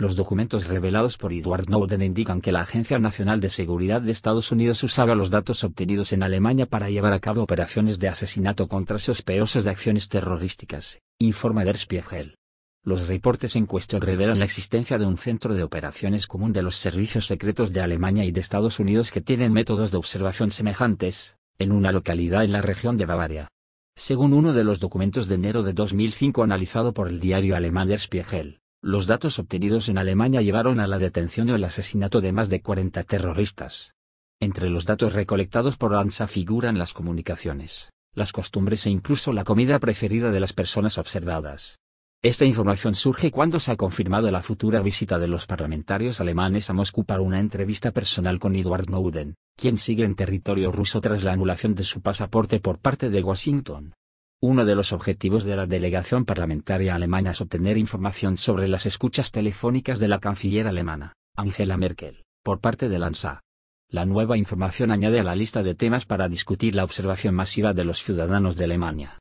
Los documentos revelados por Edward Snowden indican que la Agencia Nacional de Seguridad de Estados Unidos usaba los datos obtenidos en Alemania para llevar a cabo operaciones de asesinato contra sospechosos de acciones terrorísticas, informa Der Spiegel. Los reportes en cuestión revelan la existencia de un centro de operaciones común de los servicios secretos de Alemania y de Estados Unidos que tienen métodos de observación semejantes, en una localidad en la región de Bavaria. Según uno de los documentos de enero de 2005 analizado por el diario alemán Der Spiegel, los datos obtenidos en Alemania llevaron a la detención o el asesinato de más de 40 terroristas. Entre los datos recolectados por ANSA figuran las comunicaciones, las costumbres e incluso la comida preferida de las personas observadas. Esta información surge cuando se ha confirmado la futura visita de los parlamentarios alemanes a Moscú para una entrevista personal con Eduard Snowden, quien sigue en territorio ruso tras la anulación de su pasaporte por parte de Washington. Uno de los objetivos de la delegación parlamentaria alemana es obtener información sobre las escuchas telefónicas de la canciller alemana, Angela Merkel, por parte de la ANSA. La nueva información añade a la lista de temas para discutir la observación masiva de los ciudadanos de Alemania,